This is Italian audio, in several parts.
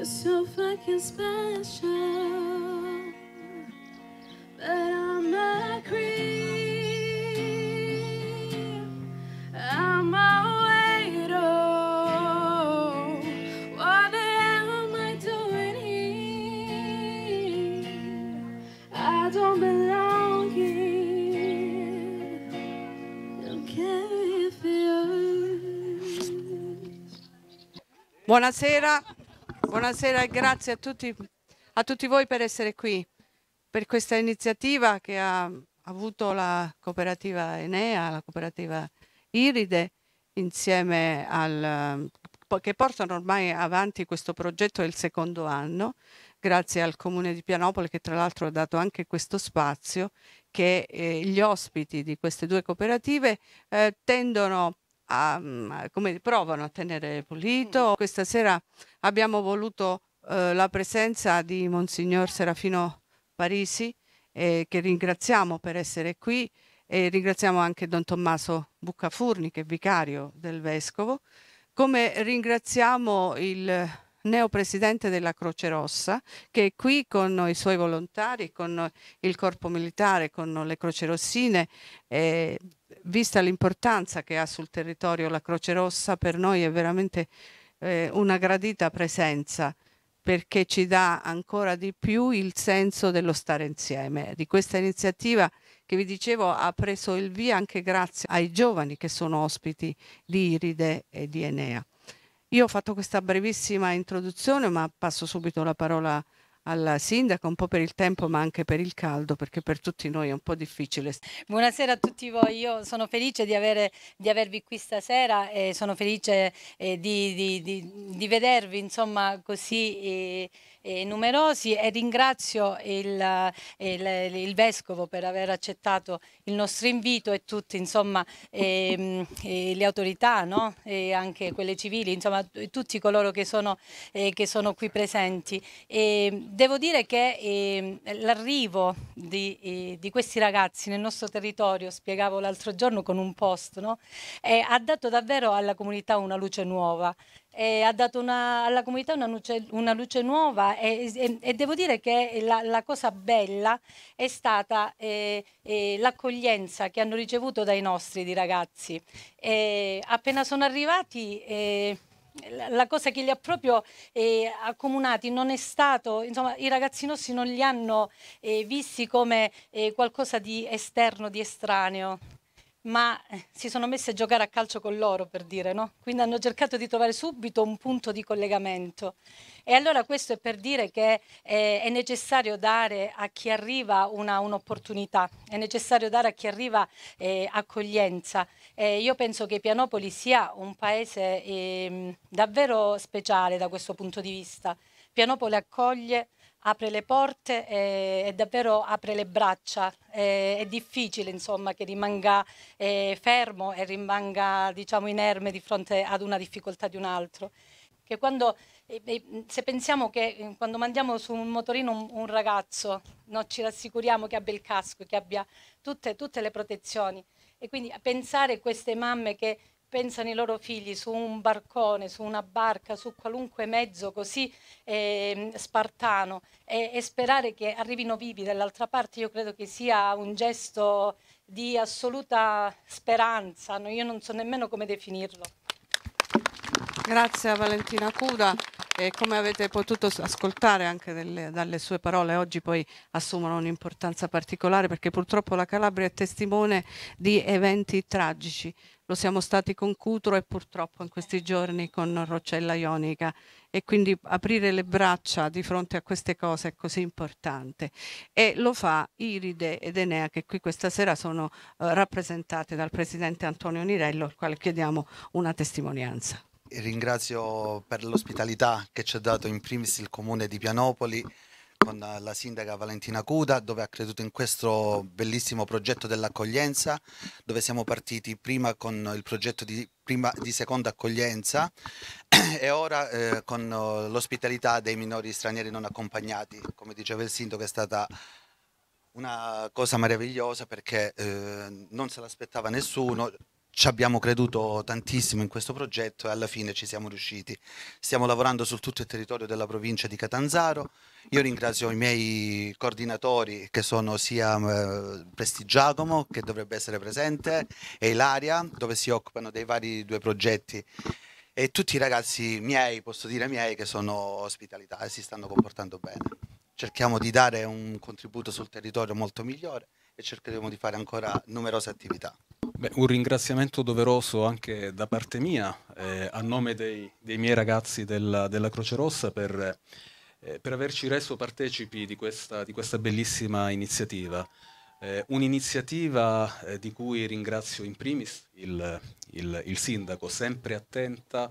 You're so fucking special, but I'm a creep. I'm a waiter. What the hell am I doing here? I don't belong here. Don't care if it hurts. Buonasera. Buonasera e grazie a tutti, a tutti voi per essere qui, per questa iniziativa che ha avuto la cooperativa Enea, la cooperativa Iride, insieme al che portano ormai avanti questo progetto del secondo anno, grazie al Comune di Pianopoli che tra l'altro ha dato anche questo spazio che eh, gli ospiti di queste due cooperative eh, tendono Mm, a, come provano a tenere pulito. Mm. Questa sera abbiamo voluto eh, la presenza di Monsignor Serafino Parisi, eh, che ringraziamo per essere qui e ringraziamo anche Don Tommaso Buccafurni, che è vicario del Vescovo, come ringraziamo il neopresidente della Croce Rossa, che è qui con i suoi volontari, con il corpo militare, con le Croce Rossine. Eh, vista l'importanza che ha sul territorio la Croce Rossa, per noi è veramente eh, una gradita presenza perché ci dà ancora di più il senso dello stare insieme. Di questa iniziativa che vi dicevo ha preso il via anche grazie ai giovani che sono ospiti di Iride e di Enea. Io ho fatto questa brevissima introduzione, ma passo subito la parola a alla sindaco un po' per il tempo ma anche per il caldo, perché per tutti noi è un po' difficile. Buonasera a tutti voi, io sono felice di, avere, di avervi qui stasera e sono felice eh, di, di, di, vedervi insomma così. Eh, eh, numerosi e ringrazio il, il, il, Vescovo per aver accettato il nostro invito e tutte insomma, eh, le autorità, no? e anche quelle civili, insomma, tutti coloro che sono, eh, che sono qui presenti. E devo dire che ehm, l'arrivo di, eh, di, questi ragazzi nel nostro territorio, spiegavo l'altro giorno con un post, no? Eh, ha dato davvero alla comunità una luce nuova eh, ha dato una, alla comunità una luce, una luce nuova e, e, e, devo dire che la, la cosa bella è stata eh, eh, l'accoglienza che hanno ricevuto dai nostri di ragazzi. appena sono arrivati eh, la cosa che li ha proprio eh, accomunati non è stato, insomma, i ragazzi nostri non li hanno eh, visti come eh, qualcosa di esterno, di estraneo ma eh, si sono messi a giocare a calcio con loro, per dire, no? Quindi hanno cercato di trovare subito un punto di collegamento. E allora questo è per dire che eh, è necessario dare a chi arriva un'opportunità, è necessario dare a chi arriva eh, accoglienza. Eh, io penso che Pianopoli sia un paese ehm, davvero speciale da questo punto di vista. Pianopoli accoglie apre le porte e, e davvero apre le braccia. E, è difficile insomma che rimanga eh, fermo e rimanga diciamo inerme di fronte ad una difficoltà di un altro. Che quando, se pensiamo che eh, quando mandiamo su un motorino un, un ragazzo non ci rassicuriamo che abbia il casco, che abbia tutte, tutte le protezioni. E quindi pensare a queste mamme che pensano i loro figli su un barcone, su una barca, su qualunque mezzo così eh, spartano e, e, sperare che arrivino vivi dall'altra parte, io credo che sia un gesto di assoluta speranza, no, io non so nemmeno come definirlo. Grazie a Valentina Cuda. E come avete potuto ascoltare anche delle, dalle sue parole, oggi poi assumono un'importanza particolare perché purtroppo la Calabria è testimone di eventi tragici lo siamo stati con Cutro e purtroppo in questi giorni con Roccella Ionica e quindi aprire le braccia di fronte a queste cose è così importante e lo fa Iride ed Enea che qui questa sera sono eh, rappresentate dal presidente Antonio Nirello al quale chiediamo una testimonianza. Ringrazio per l'ospitalità che ci ha dato in primis il comune di Pianopoli con la sindaca Valentina Cuda dove ha creduto in questo bellissimo progetto dell'accoglienza dove siamo partiti prima con il progetto di, prima, di seconda accoglienza e ora eh, con oh, l'ospitalità dei minori stranieri non accompagnati. Come diceva il sindaco è stata una cosa meravigliosa perché eh, non se l'aspettava nessuno, ci abbiamo creduto tantissimo in questo progetto e alla fine ci siamo riusciti. Stiamo lavorando su tutto il territorio della provincia di Catanzaro. Io ringrazio i miei coordinatori che sono sia eh, Prestigiacomo, che dovrebbe essere presente, e Ilaria, dove si occupano dei vari due progetti e tutti i ragazzi miei, posso dire miei, che sono ospitalità e si stanno comportando bene. Cerchiamo di dare un contributo sul territorio molto migliore e cercheremo di fare ancora numerose attività. Beh, un ringraziamento doveroso anche da parte mia, eh, a nome dei, dei miei ragazzi della, della Croce Rossa, per, eh, per, averci reso partecipi di questa, di questa bellissima iniziativa. Eh, un'iniziativa eh, di cui ringrazio in primis il, il, il sindaco, sempre attenta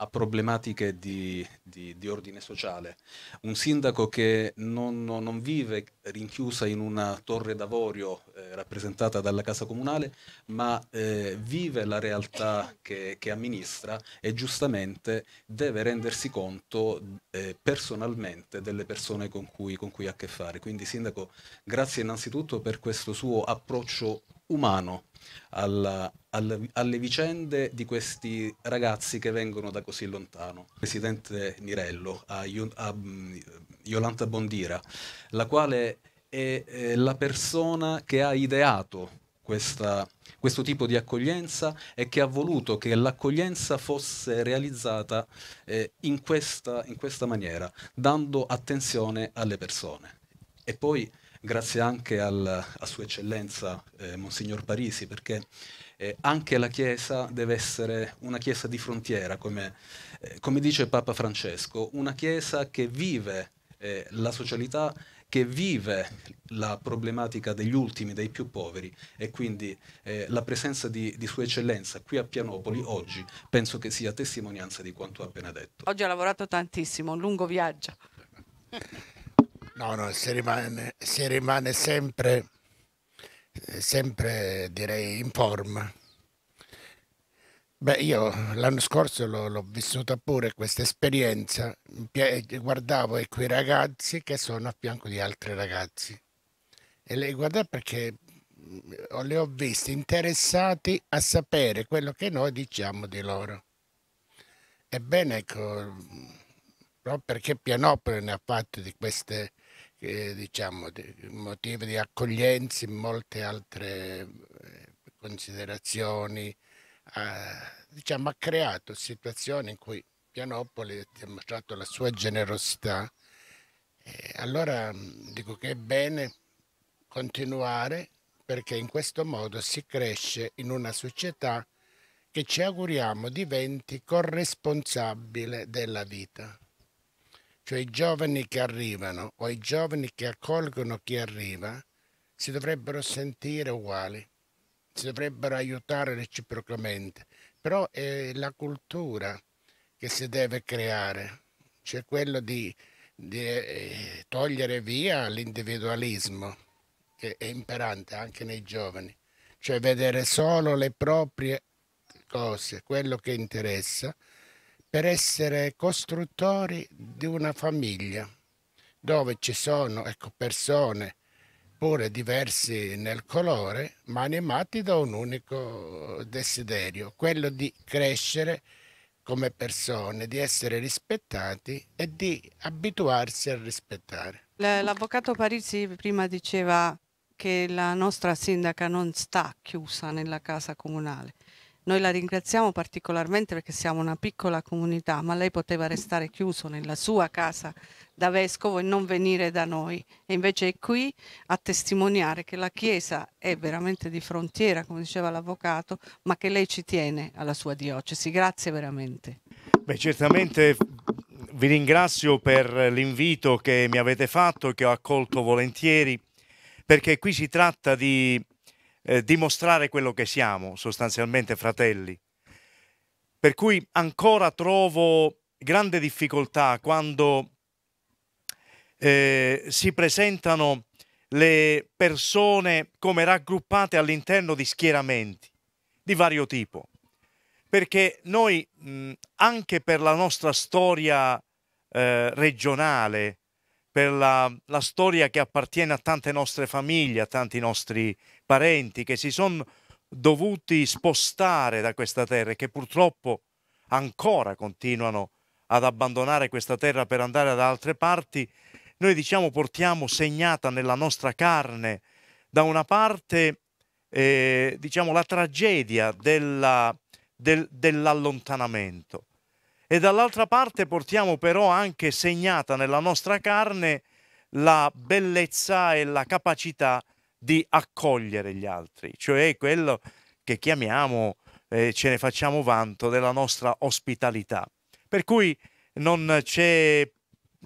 a problematiche di, di, di ordine sociale. Un sindaco che non, non, vive rinchiusa in una torre d'avorio eh, rappresentata dalla Casa Comunale, ma eh, vive la realtà che, che, amministra e giustamente deve rendersi conto eh, personalmente delle persone con cui, con cui ha a che fare. Quindi sindaco, grazie innanzitutto per questo suo approccio umano alla, alla, alle vicende di questi ragazzi che vengono da così lontano. Il presidente Mirello, a, a mm, Yolanta Bondira, la quale è, è la persona che ha ideato questa, questo tipo di accoglienza e che ha voluto che l'accoglienza fosse realizzata eh, in, questa, in questa maniera, dando attenzione alle persone. E poi grazie anche al, a Sua Eccellenza eh, Monsignor Parisi, perché eh, anche la Chiesa deve essere una Chiesa di frontiera, come, eh, come dice Papa Francesco, una Chiesa che vive eh, la socialità che vive la problematica degli ultimi, dei più poveri e quindi eh, la presenza di, di, Sua Eccellenza qui a Pianopoli oggi penso che sia testimonianza di quanto ha appena detto. Oggi ha lavorato tantissimo, un lungo viaggio. No, no, si rimane, si rimane sempre, eh, sempre, direi, in forma. Beh, io l'anno scorso l'ho, vissuta pure questa esperienza, guardavo quei ecco, ragazzi che sono a fianco di altri ragazzi e le guardavo perché mm, le ho viste interessati a sapere quello che noi diciamo di loro. Ebbene, ecco, mm, proprio perché Pianopoli ne ha fatto di queste eh, diciamo, motivi di accoglienza in molte altre eh, considerazioni, ha, diciamo, ha creato situazioni in cui Pianopoli ha dimostrato la sua generosità. Eh, allora mm, dico che è bene continuare perché in questo modo si cresce in una società che ci auguriamo diventi corresponsabile della vita cioè i giovani che arrivano o i giovani che accolgono chi arriva, si dovrebbero sentire uguali, si dovrebbero aiutare reciprocamente. Però è la cultura che si deve creare, cioè quello di, di eh, togliere via l'individualismo che è imperante anche nei giovani, cioè vedere solo le proprie cose, quello che interessa, per essere costruttori di una famiglia dove ci sono ecco, persone pure diversi nel colore, ma animati da un unico desiderio, quello di crescere come persone, di essere rispettati e di abituarsi a rispettare. L'avvocato Parisi prima diceva che la nostra sindaca non sta chiusa nella casa comunale, noi la ringraziamo particolarmente perché siamo una piccola comunità, ma lei poteva restare chiuso nella sua casa da vescovo e non venire da noi. E invece è qui a testimoniare che la Chiesa è veramente di frontiera, come diceva l'avvocato, ma che lei ci tiene alla sua diocesi. Grazie veramente. Beh, certamente vi ringrazio per l'invito che mi avete fatto, che ho accolto volentieri, perché qui si tratta di eh, dimostrare quello che siamo, sostanzialmente fratelli. Per cui ancora trovo grande difficoltà quando eh, si presentano le persone come raggruppate all'interno di schieramenti di vario tipo, perché noi mh, anche per la nostra storia eh, regionale, per la, la, storia che appartiene a tante nostre famiglie, a tanti nostri parenti che si sono dovuti spostare da questa terra e che purtroppo ancora continuano ad abbandonare questa terra per andare da altre parti, noi diciamo portiamo segnata nella nostra carne da una parte eh, diciamo la tragedia della, del, dell'allontanamento e dall'altra parte portiamo però anche segnata nella nostra carne la bellezza e la capacità di di accogliere gli altri, cioè quello che chiamiamo, eh, ce ne facciamo vanto, della nostra ospitalità. Per cui non c'è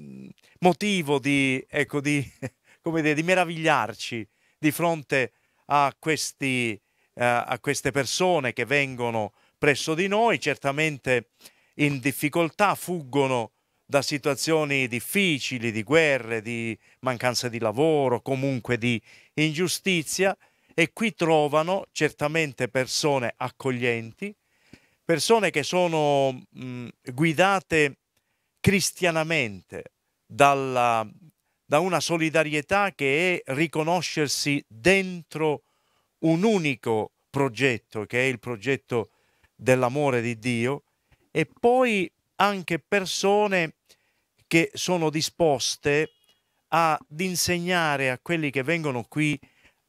mm, motivo di, ecco, di, dire, di meravigliarci di fronte a, questi, uh, a queste persone che vengono presso di noi, certamente in difficoltà, fuggono da situazioni difficili, di guerre, di mancanza di lavoro, comunque di ingiustizia e qui trovano certamente persone accoglienti, persone che sono mh, guidate cristianamente dalla, da una solidarietà che è riconoscersi dentro un unico progetto, che è il progetto dell'amore di Dio, e poi anche persone che sono disposte ad insegnare a quelli che vengono qui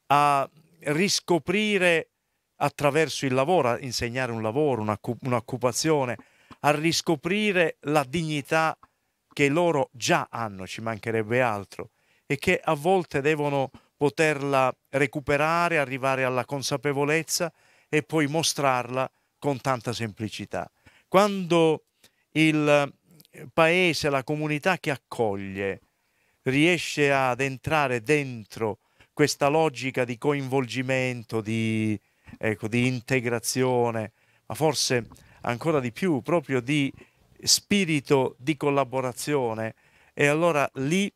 a riscoprire attraverso il lavoro, a insegnare un lavoro, un'occupazione, a riscoprire la dignità che loro già hanno, ci mancherebbe altro, e che a volte devono poterla recuperare, arrivare alla consapevolezza e poi mostrarla con tanta semplicità. Quando il eh, paese, la comunità che accoglie riesce ad entrare dentro questa logica di coinvolgimento, di, ecco, di integrazione, ma forse ancora di più proprio di spirito di collaborazione e allora lì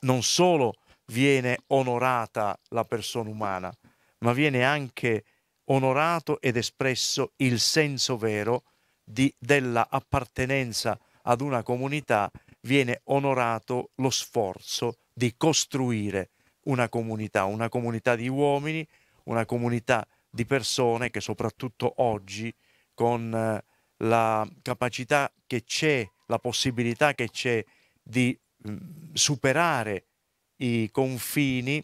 non solo viene onorata la persona umana, ma viene anche onorato ed espresso il senso vero di, della appartenenza ad una comunità viene onorato lo sforzo di costruire una comunità, una comunità di uomini, una comunità di persone che soprattutto oggi con eh, la capacità che c'è, la possibilità che c'è di mm, superare i confini,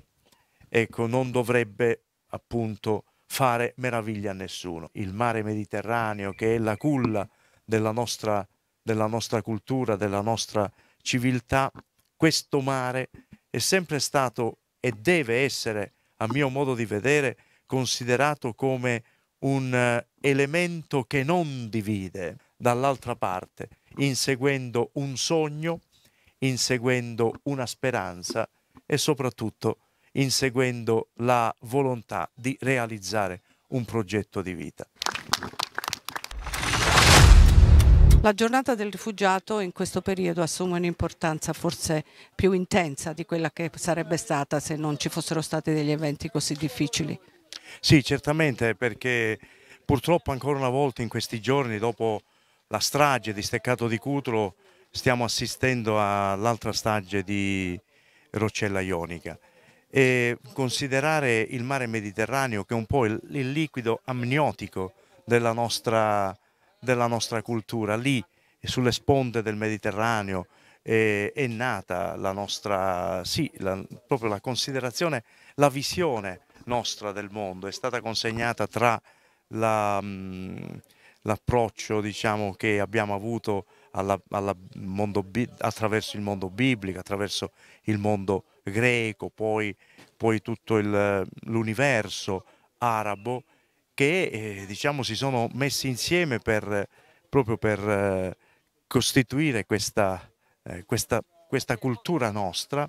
ecco, non dovrebbe appunto fare meraviglia a nessuno. Il mare Mediterraneo, che è la culla della nostra, della nostra cultura, della nostra civiltà, questo mare è sempre stato e deve essere, a mio modo di vedere, considerato come un eh, elemento che non divide dall'altra parte, inseguendo un sogno, inseguendo una speranza e soprattutto inseguendo la volontà di realizzare un progetto di vita. La giornata del rifugiato in questo periodo assume un'importanza forse più intensa di quella che sarebbe stata se non ci fossero stati degli eventi così difficili. Sì, certamente perché purtroppo ancora una volta in questi giorni dopo la strage di Steccato di Cutro stiamo assistendo all'altra strage di Roccella Ionica e considerare il mare Mediterraneo che è un po' il, il liquido amniotico della nostra, della nostra cultura. Lì, sulle sponde del Mediterraneo, è, eh, è nata la nostra, sì, la, proprio la considerazione, la visione nostra del mondo, è stata consegnata tra mm, l'approccio diciamo, che abbiamo avuto alla, alla mondo, attraverso il mondo biblico, attraverso il mondo greco, poi, poi tutto il, l'universo arabo, che eh, diciamo, si sono messi insieme per, proprio per eh, costituire questa, eh, questa, questa, cultura nostra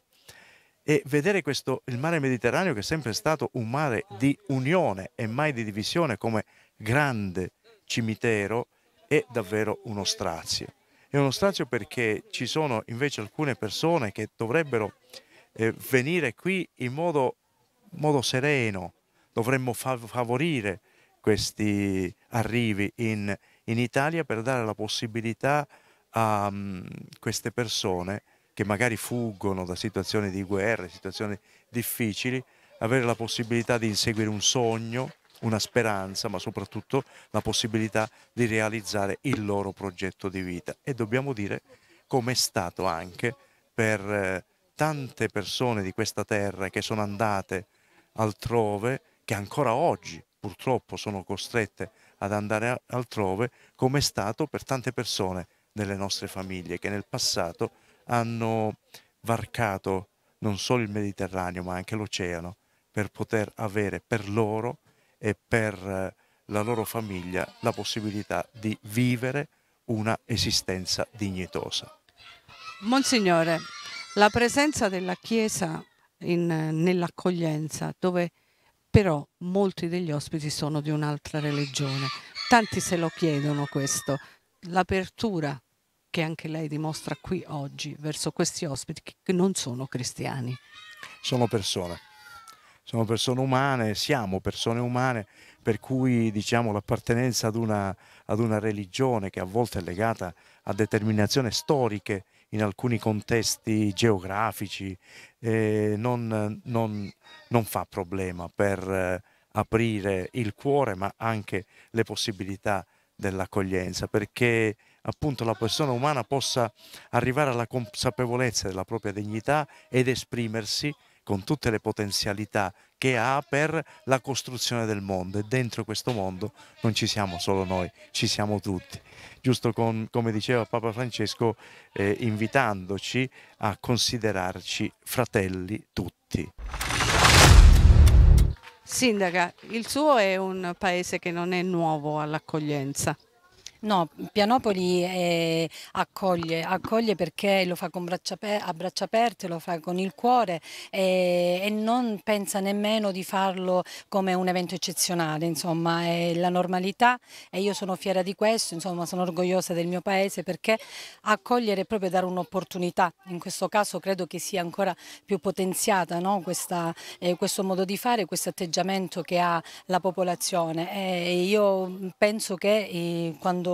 e vedere questo, il mare Mediterraneo che è sempre stato un mare di unione e mai di divisione come grande cimitero è davvero uno strazio. È uno strazio perché ci sono invece alcune persone che dovrebbero eh, venire qui in modo, modo sereno, dovremmo fav favorire questi arrivi in, in, Italia per dare la possibilità a um, queste persone che magari fuggono da situazioni di guerra, situazioni difficili, avere la possibilità di inseguire un sogno, una speranza, ma soprattutto la possibilità di realizzare il loro progetto di vita. E dobbiamo dire come è stato anche per eh, tante persone di questa terra che sono andate altrove, che ancora oggi purtroppo sono costrette ad andare altrove, come è stato per tante persone nelle nostre famiglie che nel passato hanno varcato non solo il Mediterraneo ma anche l'oceano per poter avere per loro e per eh, la loro famiglia la possibilità di vivere una esistenza dignitosa. Monsignore, la presenza della Chiesa in, nell'accoglienza, dove però molti degli ospiti sono di un'altra religione. Tanti se lo chiedono questo. L'apertura che anche lei dimostra qui oggi verso questi ospiti che non sono cristiani. Sono persone, sono persone umane, siamo persone umane, per cui diciamo, l'appartenenza ad una, ad una religione che a volte è legata a determinazioni storiche in alcuni contesti geografici eh, non, non, non, fa problema per eh, aprire il cuore ma anche le possibilità dell'accoglienza perché appunto la persona umana possa arrivare alla consapevolezza della propria dignità ed esprimersi con tutte le potenzialità che ha per la costruzione del mondo e dentro questo mondo non ci siamo solo noi, ci siamo tutti giusto con, come diceva Papa Francesco, eh, invitandoci a considerarci fratelli tutti. Sindaca, il suo è un paese che non è nuovo all'accoglienza. No, Pianopoli è, eh, accoglie, accoglie, perché lo fa braccia, a braccia aperte, lo fa con il cuore e, eh, e, non pensa nemmeno di farlo come un evento eccezionale, insomma è la normalità e io sono fiera di questo, insomma sono orgogliosa del mio paese perché accogliere è proprio dare un'opportunità, in questo caso credo che sia ancora più potenziata no? Questa, eh, questo modo di fare, questo atteggiamento che ha la popolazione eh, e io penso che eh, quando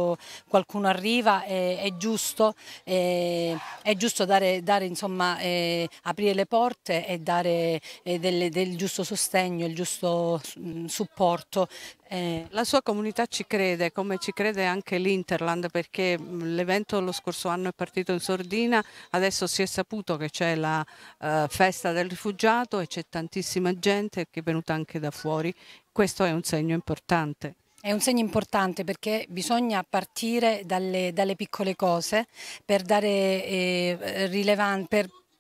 qualcuno arriva è, è giusto, è, è giusto dare, dare, insomma, eh, aprire le porte e dare eh, del, del, giusto sostegno, il giusto mm, supporto. Eh, la sua comunità ci crede, come ci crede anche l'Interland, perché mm, l'evento lo scorso anno è partito in sordina, adesso si è saputo che c'è la uh, festa del rifugiato e c'è tantissima gente che è venuta anche da fuori. Questo è un segno importante. È un segno importante perché bisogna partire dalle, dalle piccole cose per dare eh, rilevanza,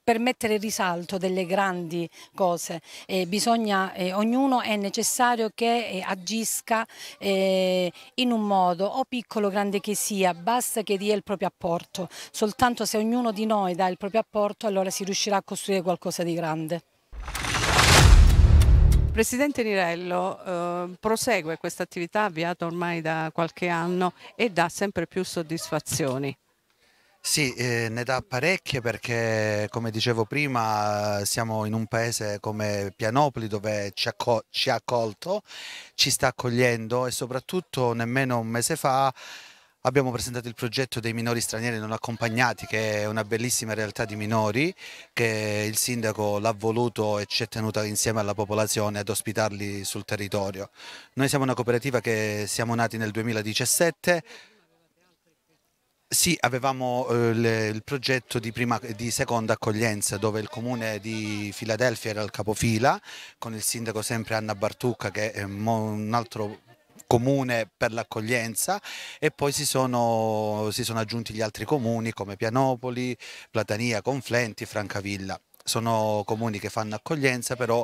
per mettere in risalto delle grandi cose. Eh, bisogna, eh, ognuno è necessario che eh, agisca eh, in un modo, o piccolo o grande che sia, basta che dia il proprio apporto. Soltanto se ognuno di noi dà il proprio apporto allora si riuscirà a costruire qualcosa di grande. Presidente Nirello, eh, prosegue questa attività avviata ormai da qualche anno e dà sempre più soddisfazioni. Sì, eh, ne dà parecchie perché come dicevo prima siamo in un paese come Pianopoli dove ci, ci ha accolto, ci sta accogliendo e soprattutto nemmeno un mese fa abbiamo presentato il progetto dei minori stranieri non accompagnati che è una bellissima realtà di minori che il sindaco l'ha voluto e ci è tenuta insieme alla popolazione ad ospitarli sul territorio. Noi siamo una cooperativa che siamo nati nel 2017 sì, avevamo eh, le, il progetto di, prima, di, seconda accoglienza dove il comune di Filadelfia era il capofila con il sindaco sempre Anna Bartucca che è mm, un altro comune per l'accoglienza e poi si sono, si sono aggiunti gli altri comuni come Pianopoli, Platania, Conflenti, Francavilla. Sono comuni che fanno accoglienza però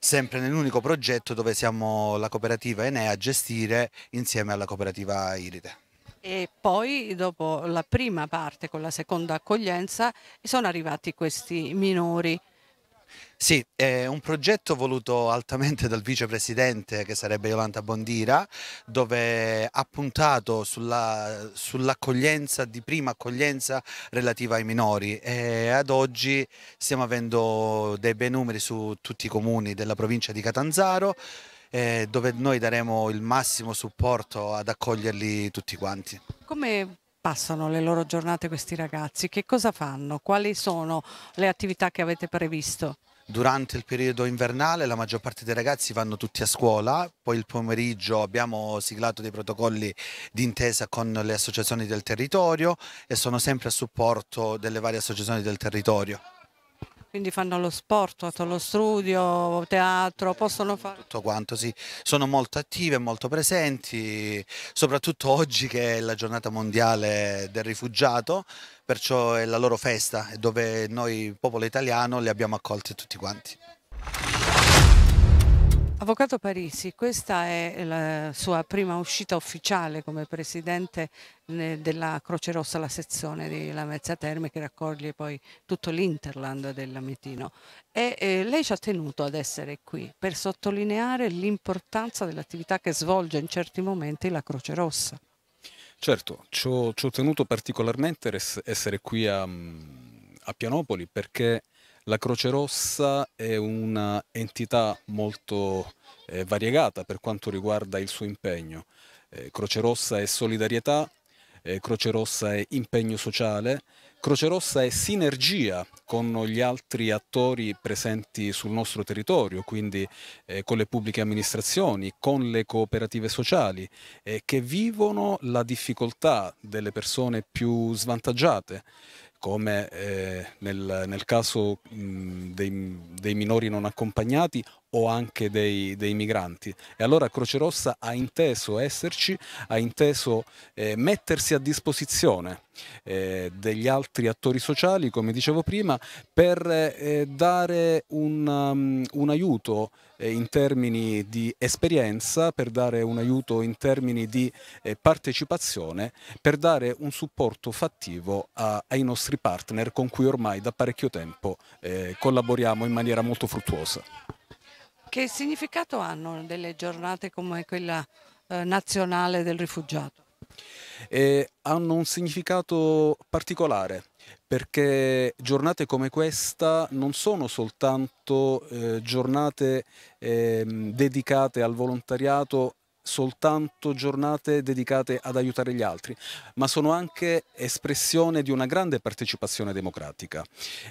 sempre nell'unico progetto dove siamo la cooperativa Enea a gestire insieme alla cooperativa Iride. E poi dopo la prima parte con la seconda accoglienza sono arrivati questi minori. Sì, è un progetto voluto altamente dal vicepresidente che sarebbe Jolanta Bondira, dove ha puntato sull'accoglienza sull di prima accoglienza relativa ai minori e ad oggi stiamo avendo dei bei numeri su tutti i comuni della provincia di Catanzaro eh, dove noi daremo il massimo supporto ad accoglierli tutti quanti. Come passano le loro giornate questi ragazzi? Che cosa fanno? Quali sono le attività che avete previsto? durante il periodo invernale la maggior parte dei ragazzi vanno tutti a scuola, poi il pomeriggio abbiamo siglato dei protocolli d'intesa con le associazioni del territorio e sono sempre a supporto delle varie associazioni del territorio. Quindi fanno lo sport, lo studio, teatro, possono fare... Tutto quanto, sì. Sono molto attive, molto presenti, soprattutto oggi che è la giornata mondiale del rifugiato, perciò è la loro festa, dove noi, popolo italiano, li abbiamo accolti tutti quanti. Avvocato Parisi, questa è la sua prima uscita ufficiale come presidente eh, della Croce Rossa, la sezione di Lamezia Terme che raccoglie poi tutto l'Interland dell'Amitino. E, eh, lei ci ha tenuto ad essere qui per sottolineare l'importanza dell'attività che svolge in certi momenti la Croce Rossa. Certo, ci ho, ci ho tenuto particolarmente essere qui a, a Pianopoli perché la Croce Rossa è un'entità molto eh, variegata per quanto riguarda il suo impegno. Eh, Croce Rossa è solidarietà, eh, Croce Rossa è impegno sociale, Croce Rossa è sinergia con gli altri attori presenti sul nostro territorio, quindi eh, con le pubbliche amministrazioni, con le cooperative sociali eh, che vivono la difficoltà delle persone più svantaggiate come eh, nel, nel, caso mh, dei, dei minori non accompagnati o anche dei, dei migranti. E allora Croce Rossa ha inteso esserci, ha inteso eh, mettersi a disposizione eh, degli altri attori sociali, come dicevo prima, per eh, dare un, um, un aiuto eh, in termini di esperienza, per dare un aiuto in termini di eh, partecipazione, per dare un supporto fattivo a, ai nostri partner con cui ormai da parecchio tempo eh, collaboriamo in maniera molto fruttuosa. Che significato hanno delle giornate come quella eh, nazionale del rifugiato? Eh, hanno un significato particolare perché giornate come questa non sono soltanto eh, giornate eh, dedicate al volontariato soltanto giornate dedicate ad aiutare gli altri, ma sono anche espressione di una grande partecipazione democratica,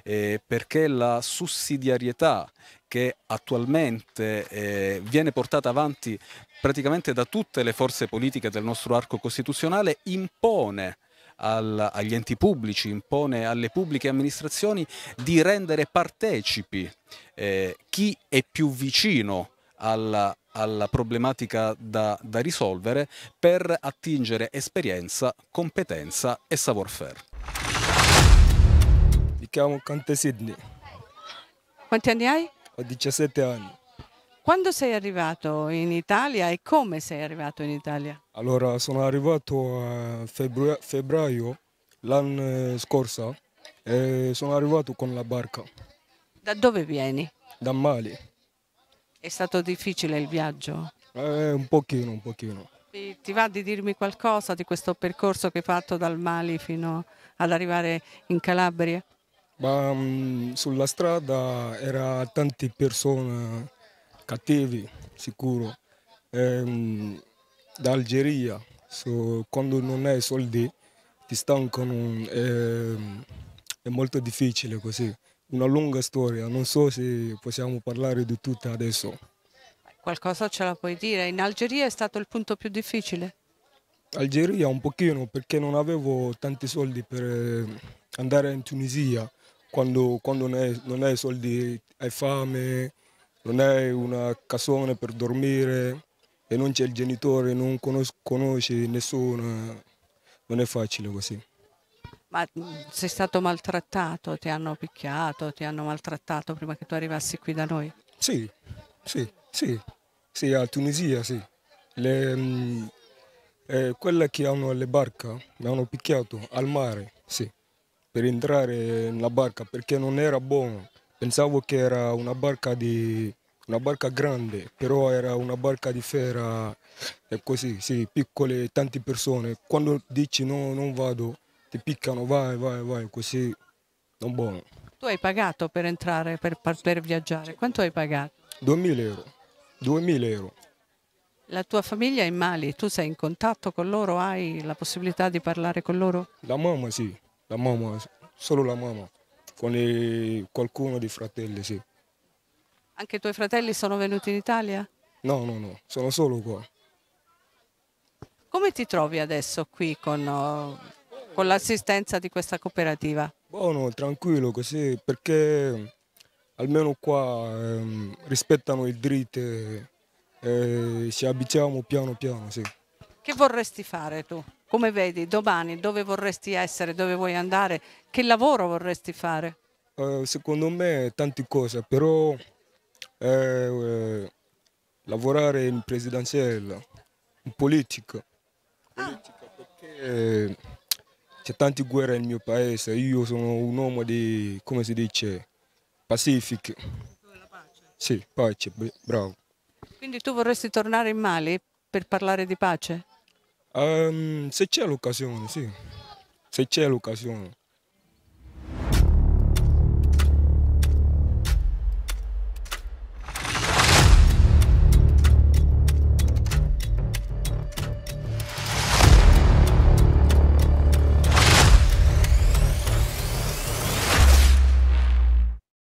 eh, perché la sussidiarietà che attualmente eh, viene portata avanti praticamente da tutte le forze politiche del nostro arco costituzionale impone al, agli enti pubblici, impone alle pubbliche amministrazioni di rendere partecipi eh, chi è più vicino alla, alla problematica da, da risolvere per attingere esperienza, competenza e savoir-faire. Mi chiamo Conte Sidney. Quanti anni hai? Ho 17 anni. Quando sei arrivato in Italia e come sei arrivato in Italia? Allora, sono arrivato a febbraio, febbraio l'anno scorso e sono arrivato con la barca. Da dove vieni? Da Mali. È stato difficile il viaggio? Eh, un pochino, un pochino. Ti, va di dirmi qualcosa di questo percorso che hai fatto dal Mali fino ad arrivare in Calabria? Ma, mh, mm, sulla strada erano tante persone cattive, sicuro. E, ehm, mh, da Algeria, so, quando non hai soldi ti stancano, è, ehm, è molto difficile così una lunga storia, non so se possiamo parlare di tutta adesso. Qualcosa ce la puoi dire? In Algeria è stato il punto più difficile? Algeria un pochino perché non avevo tanti soldi per eh, andare in Tunisia quando, quando non, hai, soldi hai fame, non hai una casone per dormire e non c'è il genitore, non conosci nessuno, eh. non è facile così ma mm, sei stato maltrattato, ti hanno picchiato, ti hanno maltrattato prima che tu arrivassi qui da noi? Sì, sì, sì, sì a Tunisia sì. Le, mm, eh, quelle che hanno le barche mi hanno picchiato al mare, sì, per entrare nella barca perché non era buono. Pensavo che era una barca, di, una barca grande, però era una barca di ferro e così, sì, piccole, tante persone. Quando dici no, non vado, ti piccano, vai, vai, vai, così non buono. Tu hai pagato per entrare, per, per viaggiare, quanto hai pagato? 2000 euro, 2000 euro. La tua famiglia è in Mali, tu sei in contatto con loro, hai la possibilità di parlare con loro? La mamma sì, la mamma, solo la mamma, con i, qualcuno dei fratelli sì. Anche i tuoi fratelli sono venuti in Italia? No, no, no, sono solo qua. Come ti trovi adesso qui con oh, con l'assistenza di questa cooperativa? Buono, tranquillo così, perché eh, almeno qua ehm, rispettano i diritti e ci abitiamo piano piano, sì. Che vorresti fare tu? Come vedi, domani dove vorresti essere, dove vuoi andare, che lavoro vorresti fare? Eh, secondo me tante cose, però eh, eh, lavorare in presidenziale, in politica, ah. politica perché c'è tante guerre nel mio paese, io sono un uomo di, come si dice, pacific. pace? Sì, pace, bravo. Quindi tu vorresti tornare in Mali per parlare di pace? Um, se c'è l'occasione, sì. Se c'è l'occasione.